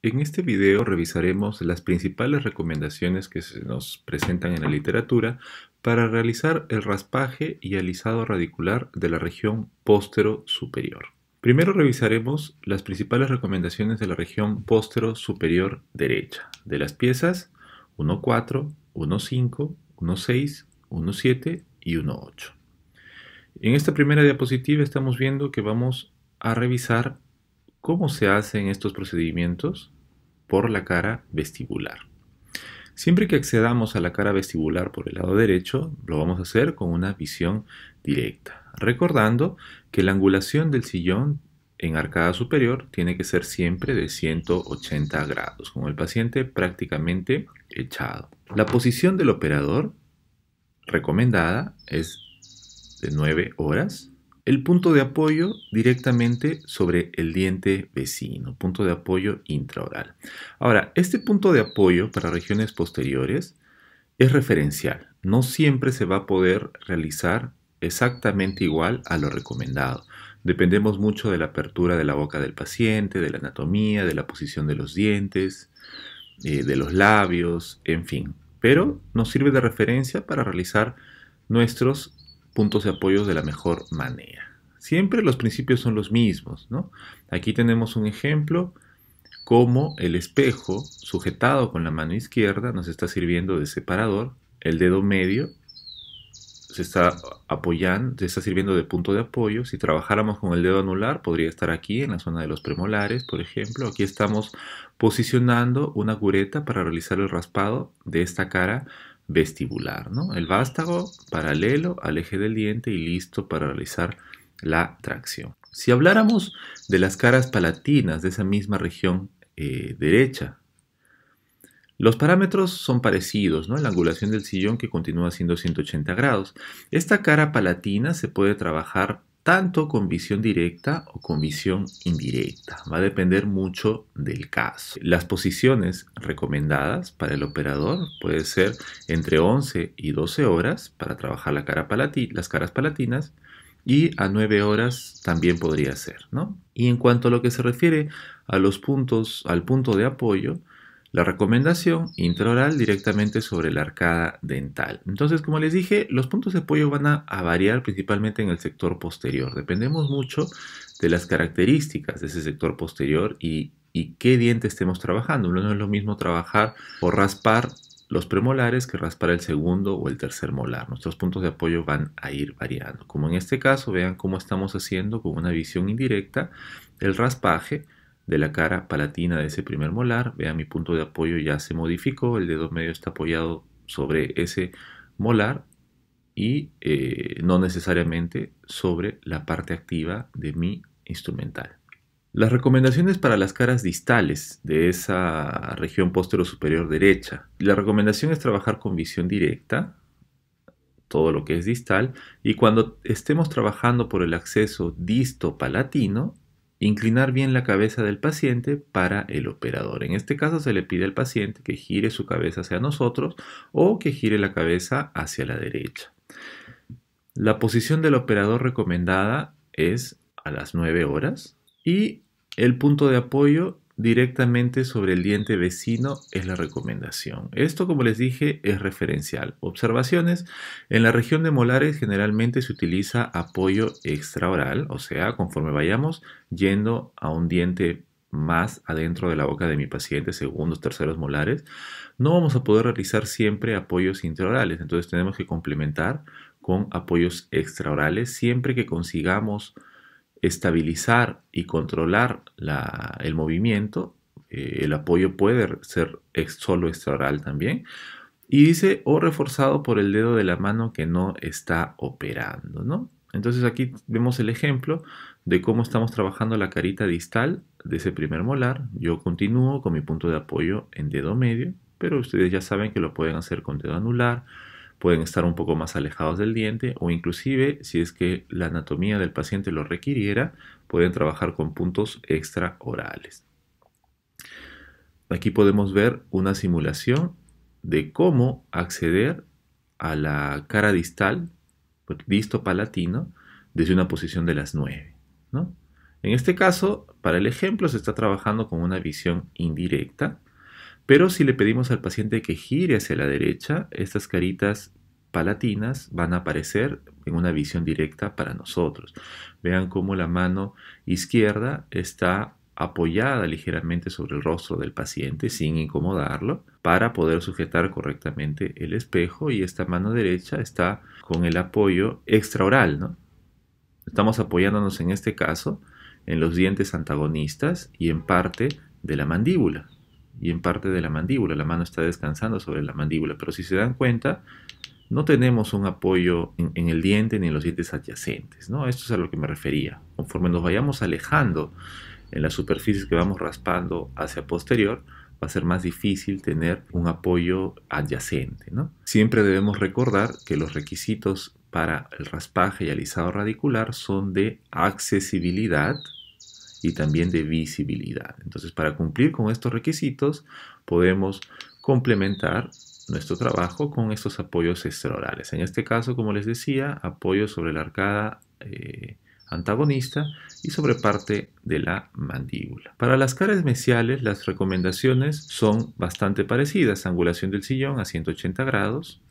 En este video revisaremos las principales recomendaciones que se nos presentan en la literatura para realizar el raspaje y alisado radicular de la región póstero superior. Primero revisaremos las principales recomendaciones de la región póstero superior derecha de las piezas 1.4, 1.5, 1.6, 1.7 y 1.8. En esta primera diapositiva estamos viendo que vamos a revisar ¿Cómo se hacen estos procedimientos? Por la cara vestibular. Siempre que accedamos a la cara vestibular por el lado derecho, lo vamos a hacer con una visión directa, recordando que la angulación del sillón en arcada superior tiene que ser siempre de 180 grados, con el paciente prácticamente echado. La posición del operador recomendada es de 9 horas el punto de apoyo directamente sobre el diente vecino, punto de apoyo intraoral. Ahora, este punto de apoyo para regiones posteriores es referencial. No siempre se va a poder realizar exactamente igual a lo recomendado. Dependemos mucho de la apertura de la boca del paciente, de la anatomía, de la posición de los dientes, eh, de los labios, en fin. Pero nos sirve de referencia para realizar nuestros puntos de apoyo de la mejor manera. Siempre los principios son los mismos, Aquí tenemos un ejemplo como el espejo sujetado con la mano izquierda nos está sirviendo de separador, el dedo medio se está apoyando, se está sirviendo de punto de apoyo. Si trabajáramos con el dedo anular, podría estar aquí en la zona de los premolares, por ejemplo. Aquí estamos posicionando una cureta para realizar el raspado de esta cara vestibular, ¿no? El vástago paralelo al eje del diente y listo para realizar la tracción. Si habláramos de las caras palatinas de esa misma región eh, derecha, los parámetros son parecidos, ¿no? La angulación del sillón que continúa siendo 180 grados. Esta cara palatina se puede trabajar tanto con visión directa o con visión indirecta. Va a depender mucho del caso. Las posiciones recomendadas para el operador pueden ser entre 11 y 12 horas para trabajar la cara las caras palatinas y a 9 horas también podría ser, ¿no? Y en cuanto a lo que se refiere a los puntos, al punto de apoyo, la recomendación intraoral directamente sobre la arcada dental. Entonces, como les dije, los puntos de apoyo van a, variar principalmente en el sector posterior. Dependemos mucho de las características de ese sector posterior y, y qué diente estemos trabajando. No es lo mismo trabajar o raspar los premolares que raspar el segundo o el tercer molar. Nuestros puntos de apoyo van a ir variando. Como en este caso, vean cómo estamos haciendo con una visión indirecta el raspaje de la cara palatina de ese primer molar. Vean, mi punto de apoyo ya se modificó, el dedo medio está apoyado sobre ese molar y eh, no necesariamente sobre la parte activa de mi instrumental. Las recomendaciones para las caras distales de esa región posterior superior derecha. La recomendación es trabajar con visión directa, todo lo que es distal, y cuando estemos trabajando por el acceso distopalatino, inclinar bien la cabeza del paciente para el operador. En este caso se le pide al paciente que gire su cabeza hacia nosotros o que gire la cabeza hacia la derecha. La posición del operador recomendada es a las 9 horas y el punto de apoyo directamente sobre el diente vecino es la recomendación. Esto, como les dije, es referencial. Observaciones. En la región de molares generalmente se utiliza apoyo extraoral, o sea, conforme vayamos yendo a un diente más adentro de la boca de mi paciente, segundos, terceros molares, no vamos a poder realizar siempre apoyos intraorales. Entonces tenemos que complementar con apoyos extraorales siempre que consigamos estabilizar y controlar el movimiento, eh, el apoyo puede ser solo extraoral también, y dice o reforzado por el dedo de la mano que no está operando, ¿no? Entonces aquí vemos el ejemplo de cómo estamos trabajando la carita distal de ese primer molar. Yo continúo con mi punto de apoyo en dedo medio, pero ustedes ya saben que lo pueden hacer con dedo anular, pueden estar un poco más alejados del diente o inclusive si es que la anatomía del paciente lo requiriera, pueden trabajar con puntos extra orales Aquí podemos ver una simulación de cómo acceder a la cara distal, pues, disto palatino, desde una posición de las 9. En este caso, para el ejemplo, se está trabajando con una visión indirecta pero si le pedimos al paciente que gire hacia la derecha, estas caritas palatinas van a aparecer en una visión directa para nosotros. Vean cómo la mano izquierda está apoyada ligeramente sobre el rostro del paciente sin incomodarlo para poder sujetar correctamente el espejo y esta mano derecha está con el apoyo extraoral, ¿no? Estamos apoyándonos en este caso en los dientes antagonistas y en parte de la mandíbula y en parte de la mandíbula. La mano está descansando sobre la mandíbula, pero si se dan cuenta, no tenemos un apoyo en, el diente ni en los dientes adyacentes. ¿no? Esto es a lo que me refería. Conforme nos vayamos alejando en las superficies que vamos raspando hacia posterior, va a ser más difícil tener un apoyo adyacente. ¿no? Siempre debemos recordar que los requisitos para el raspaje y alisado radicular son de accesibilidad, y también de visibilidad. Entonces, para cumplir con estos requisitos, podemos complementar nuestro trabajo con estos apoyos extraorales. En este caso, como les decía, apoyo sobre la arcada eh, antagonista y sobre parte de la mandíbula. Para las caras mesiales, las recomendaciones son bastante parecidas. Angulación del sillón a 180 grados,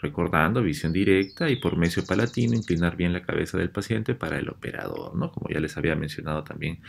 recordando visión directa y por mesio palatino inclinar bien la cabeza del paciente para el operador, ¿no? como ya les había mencionado también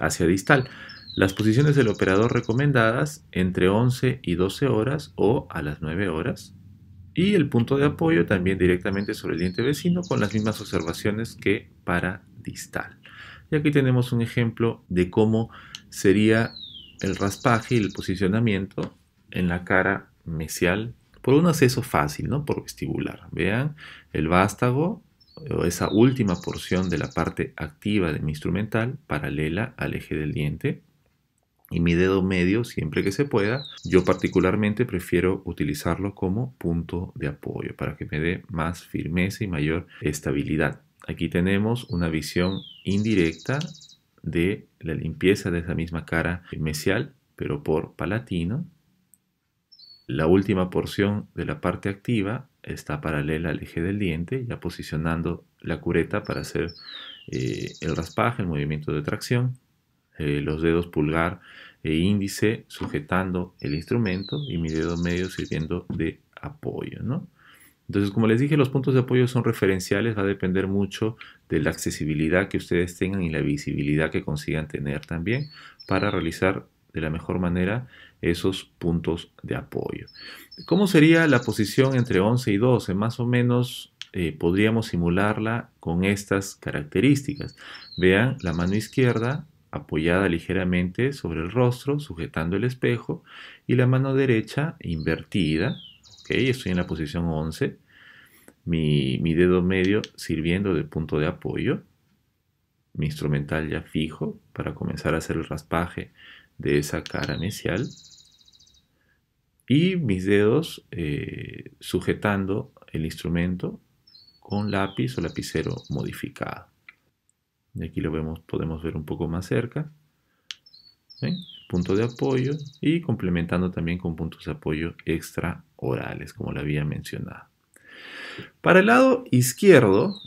hacia distal. Las posiciones del operador recomendadas entre 11 y 12 horas o a las 9 horas. Y el punto de apoyo también directamente sobre el diente vecino con las mismas observaciones que para distal. Y aquí tenemos un ejemplo de cómo sería el raspaje y el posicionamiento en la cara mesial por un acceso fácil, no por vestibular. Vean, el vástago o esa última porción de la parte activa de mi instrumental paralela al eje del diente y mi dedo medio siempre que se pueda. Yo particularmente prefiero utilizarlo como punto de apoyo para que me dé más firmeza y mayor estabilidad. Aquí tenemos una visión indirecta de la limpieza de esa misma cara mesial, pero por palatino, la última porción de la parte activa está paralela al eje del diente, ya posicionando la cureta para hacer eh, el raspaje, el movimiento de tracción, eh, los dedos pulgar e índice sujetando el instrumento y mi dedo medio sirviendo de apoyo. ¿no? Entonces, como les dije, los puntos de apoyo son referenciales, va a depender mucho de la accesibilidad que ustedes tengan y la visibilidad que consigan tener también para realizar de la mejor manera esos puntos de apoyo. ¿Cómo sería la posición entre 11 y 12? Más o menos eh, podríamos simularla con estas características. Vean la mano izquierda apoyada ligeramente sobre el rostro, sujetando el espejo, y la mano derecha invertida. estoy en la posición 11. Mi, mi dedo medio sirviendo de punto de apoyo. Mi instrumental ya fijo para comenzar a hacer el raspaje de esa cara inicial y mis dedos eh, sujetando el instrumento con lápiz o lapicero modificado. Y aquí lo vemos, podemos ver un poco más cerca. Punto de apoyo y complementando también con puntos de apoyo extra orales, como lo había mencionado. Para el lado izquierdo,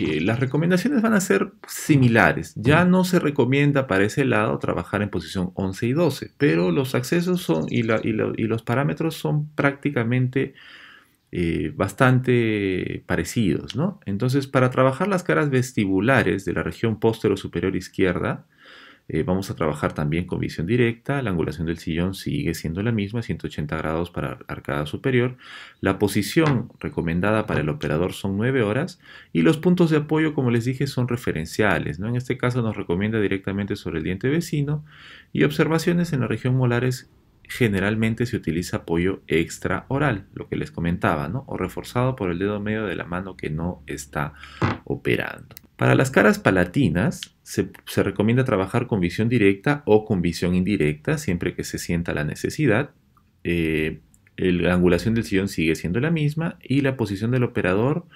eh, las recomendaciones van a ser similares. Ya no se recomienda para ese lado trabajar en posición 11 y 12, pero los accesos son, y, los parámetros son prácticamente eh, bastante parecidos. Entonces, para trabajar las caras vestibulares de la región posterior superior izquierda, eh, vamos a trabajar también con visión directa, la angulación del sillón sigue siendo la misma, 180 grados para arcada superior. La posición recomendada para el operador son 9 horas y los puntos de apoyo, como les dije, son referenciales. ¿no? En este caso nos recomienda directamente sobre el diente vecino y observaciones en la región molares generalmente se utiliza apoyo extra oral, lo que les comentaba, ¿no? o reforzado por el dedo medio de la mano que no está operando. Para las caras palatinas se, recomienda trabajar con visión directa o con visión indirecta siempre que se sienta la necesidad. Eh, la angulación del sillón sigue siendo la misma y la posición del operador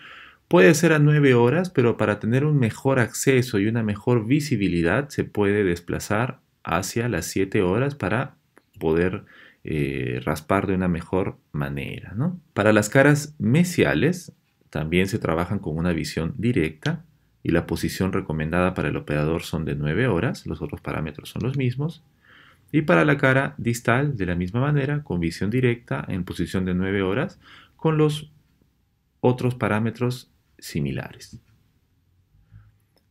puede ser a 9 horas, pero para tener un mejor acceso y una mejor visibilidad se puede desplazar hacia las 7 horas para poder eh, raspar de una mejor manera. Para las caras mesiales también se trabajan con una visión directa y la posición recomendada para el operador son de 9 horas, los otros parámetros son los mismos. Y para la cara distal, de la misma manera, con visión directa en posición de 9 horas, con los otros parámetros similares.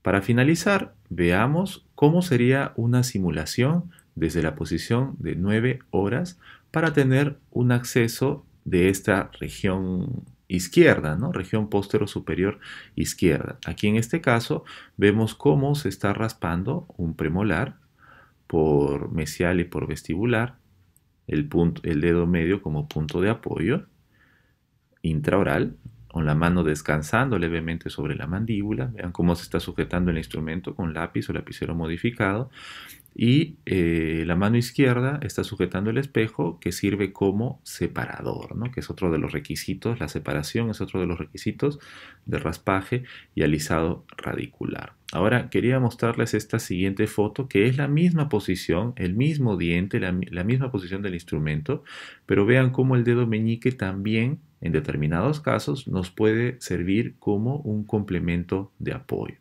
Para finalizar, veamos cómo sería una simulación desde la posición de 9 horas para tener un acceso de esta región izquierda, ¿no? Región posterior superior izquierda. Aquí en este caso vemos cómo se está raspando un premolar por mesial y por vestibular, el, punto, el dedo medio como punto de apoyo, intraoral, con la mano descansando levemente sobre la mandíbula, vean cómo se está sujetando el instrumento con lápiz o lapicero modificado, y eh, la mano izquierda está sujetando el espejo que sirve como separador, que es otro de los requisitos, la separación es otro de los requisitos de raspaje y alisado radicular. Ahora quería mostrarles esta siguiente foto que es la misma posición, el mismo diente, la misma posición del instrumento, pero vean cómo el dedo meñique también en determinados casos nos puede servir como un complemento de apoyo.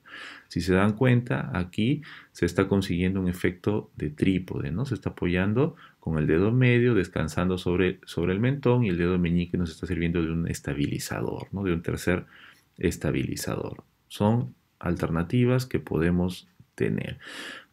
Si se dan cuenta, aquí se está consiguiendo un efecto de trípode, ¿no? Se está apoyando con el dedo medio, descansando sobre, sobre el mentón y el dedo meñique nos está sirviendo de un estabilizador, ¿no? De un tercer estabilizador. Son alternativas que podemos tener.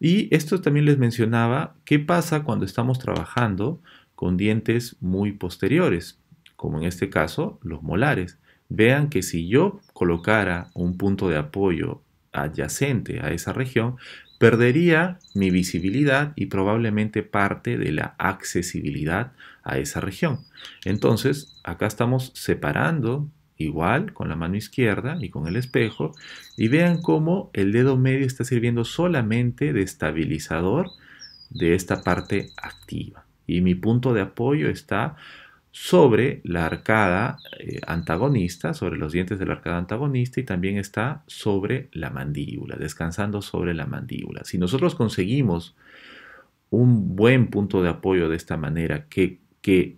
Y esto también les mencionaba, ¿qué pasa cuando estamos trabajando con dientes muy posteriores? como en este caso los molares. Vean que si yo colocara un punto de apoyo adyacente a esa región, perdería mi visibilidad y probablemente parte de la accesibilidad a esa región. Entonces, acá estamos separando igual con la mano izquierda y con el espejo y vean cómo el dedo medio está sirviendo solamente de estabilizador de esta parte activa y mi punto de apoyo está sobre la arcada eh, antagonista, sobre los dientes de la arcada antagonista y también está sobre la mandíbula, descansando sobre la mandíbula. Si nosotros conseguimos un buen punto de apoyo de esta manera que, que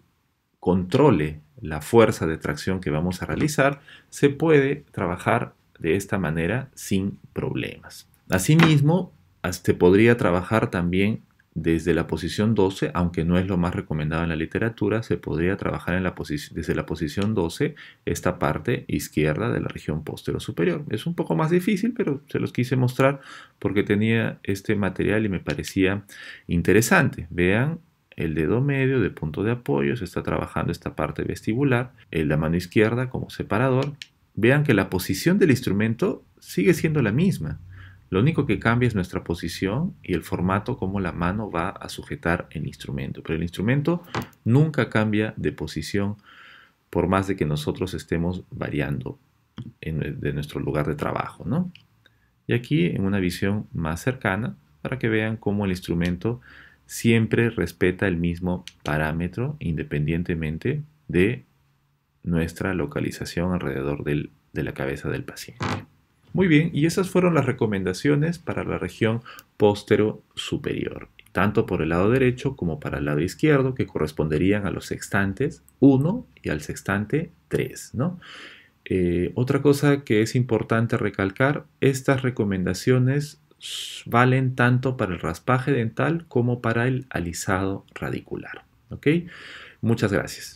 controle la fuerza de tracción que vamos a realizar, se puede trabajar de esta manera sin problemas. Asimismo, se podría trabajar también desde la posición 12, aunque no es lo más recomendado en la literatura, se podría trabajar desde la posición 12 esta parte izquierda de la región posterior superior. Es un poco más difícil, pero se los quise mostrar porque tenía este material y me parecía interesante. Vean el dedo medio de punto de apoyo, se está trabajando esta parte vestibular, la mano izquierda como separador. Vean que la posición del instrumento sigue siendo la misma. Lo único que cambia es nuestra posición y el formato como la mano va a sujetar el instrumento. Pero el instrumento nunca cambia de posición por más de que nosotros estemos variando de nuestro lugar de trabajo. ¿no? Y aquí en una visión más cercana para que vean cómo el instrumento siempre respeta el mismo parámetro independientemente de nuestra localización alrededor de la cabeza del paciente. Muy bien, y esas fueron las recomendaciones para la región póstero superior, tanto por el lado derecho como para el lado izquierdo, que corresponderían a los sextantes 1 y al sextante 3, eh, otra cosa que es importante recalcar, estas recomendaciones valen tanto para el raspaje dental como para el alisado radicular. Muchas gracias.